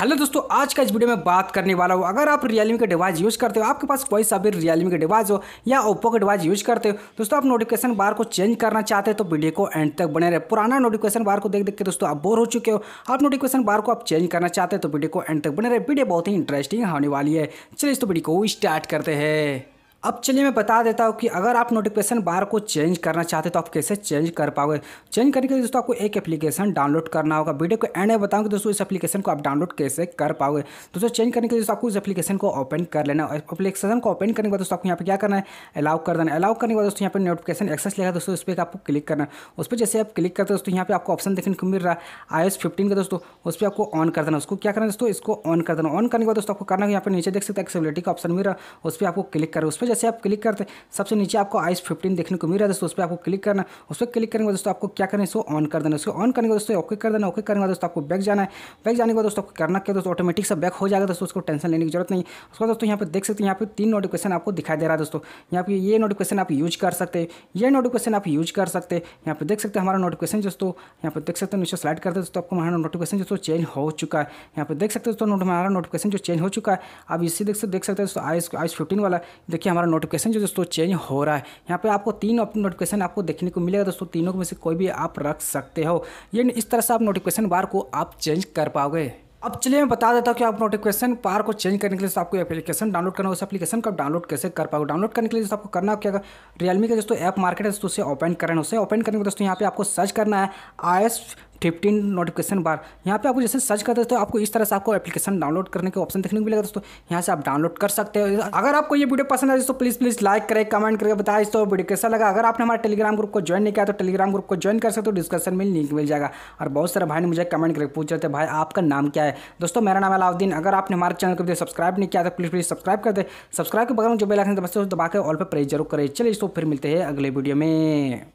hello दोस्तों आज का इस वीडियो में बात करने वाला हूँ अगर आप रियलमी का डिवाइस यूज़ करते हो आपके पास कोई सा भी रियलमी का डिवाइस हो या ओप्पो का डिवाइस यूज़ करते हो दोस्तों आप नोटिफिकेशन बार को चेंज करना चाहते हो तो वीडियो को एंड तक बने रहे पुराना नोटिफिकेशन बार को देख देख के दोस्तों आप बोर हो चुके हो आप नोटिफिकेशन बार को आप चेंज करना चाहते हो तो वीडियो को एंड तक बने रहे वीडियो बहुत ही इंटरेस्टिंग होने वाली है चलिए इस तो वीडियो को स्टार्ट करते हैं अब चलिए मैं बता देता हूँ कि अगर आप नोटिफिकेशन बार को चेंज करना चाहते तो आप कैसे चेंज कर पाओगे चेंज करने के लिए दोस्तों आपको एक एप्लीकेशन डाउनलोड करना होगा वीडियो को एंड में बताऊँगा दोस्तों इस एप्लीकेशन को आप डाउनलोड कैसे कर पाओगे दोस्तों चेंज करने के लिए दोस्तों आपको इस एप्लीकेशन को ओपन कर लेना है एप्लीकेशन को ओपन करने के बाद दोस्तों आपको यहाँ पर क्या करना है अलाउ कर देना अलाउ करने के बाद दोस्तों यहाँ पर नोटिफिकेशन एक्सेस लेगा दोस्तों उस पर आपको क्लिक करना है उस पर जैसे आप क्लिक करते दोस्तों यहाँ पर आपको ऑप्शन देखने को मिल रहा है आई एस फिफ्टीन का दोस्तों उस पर आपको ऑन कर देना उसको क्या करना दोस्तों इसको ऑन कर देना ऑन करने के बाद दोस्तों आपको करना यहाँ पर नीचे देख सकते हैं एक्सेबिलिटी का ऑप्शन मिल रहा है उस पर आपको क्लिक करें उस पर पर जैसे आप क्लिक करते हैं सबसे नीचे आपको आइस फिफ्टीन देखने को मिल रहा है दोस्तों उस पर आपको क्लिक करना उस पर क्लिक करेंगे दोस्तों आपको क्या करना है इसको ऑन कर देना उसको ऑन करेंगे दोस्तों ओके कर देना ओके करेंगे दोस्तों आपको बैक जाना है बैक जाने के बाद दोस्तों आपको करना क्या दोस्तों ऑटोमेटिक सब बैक हो जाएगा दोस्तों उसको टेंशन लेने की जरूरत नहीं उसके बाद दोस्तों यहाँ पर देख सकते हैं यहाँ पर तीन नोटिफिकेशन आपको दिखाई दे रहा है दोस्तों यहाँ पर ये नोटिफिकेशन आप यूज कर सकते हैं ये नोटिफिकेशन आप यूज कर सकते हैं यहाँ पर देख सकते हैं हमारा नोटिफिकेशन दोस्तों यहाँ पर देख सकते हैं नीचे स्लाइड करते दोस्तों आपको हमारा नोटिफिकेशन दोस्तों चेंज हो चुका है यहाँ पर देख सकते हैं दोस्तों हमारा नोटिफिकेशन जो चेंज हो चुका है आप इसी देख सकते देख सकते हैं दोस्तों आइस आइस फिफ्टीन वाला देखिए हमारा नोटिफिकेशन जो दोस्तों चेंज हो रहा है यहाँ पे आपको तीन नोटिफिकेशन आपको देखने को मिलेगा दोस्तों तीनों में से कोई भी आप रख सकते हो ये इस तरह से आप नोटिफिकेशन बार को आप चेंज कर पाओगे अब चलिए मैं बता देता हूँ कि आप नोटिफिकेशन पार को चेंज करने के लिए आपको एप्लीकेशन डाउनलोड करना उस एप्लीकेशन को डाउनलोड कैसे कर पाओगे डाउनलोड करने के लिए आपको करना क्या रियलमी का दोस्तों ऐप मार्केट है दोस्तों उसे ओपन करना उसे ओपन करने के दोस्तों यहाँ पे आपको सर्च करना है आई एस फिफ्टीन नोटिफिकेशन बार यहाँ पे आपको जैसे सर्च करते हैं तो आपको इस तरह से आपको एप्लीकेशन डाउनलोड करने के ऑप्शन देखने को मिलेगा दोस्तों यहाँ से आप डाउनलोड कर सकते हो अगर आपको ये वीडियो पसंद आए तो प्लीज़ प्लीज़ लाइक करें कमेंट करके बताए तो वीडियो कैसा लगा अगर आपने हमारे टेलीग्राम ग्रुप को ज्वाइन नहीं किया तो टेलीग्राम ग्रुप को ज्वाइन कर सकते हो डिस्कशन में लिंक मिल जाएगा और बहुत सारे भाई ने मुझे कमेंट करके पूछ रहे थे भाई आपका नाम क्या है दोस्तों मेरा नाम अलाउद्दीन अगर आपने हमारे चैनल को सब्सक्राइब नहीं किया तो प्लीज़ प्लीज़ सब्सक्राइब कर दे सब्सक्राइब के बगल में जो बेलाइन दबाते दबा के ऑल पर प्रेस जरूर करें चलिए दोस्तों फिर मिलते हैं अगले वीडियो में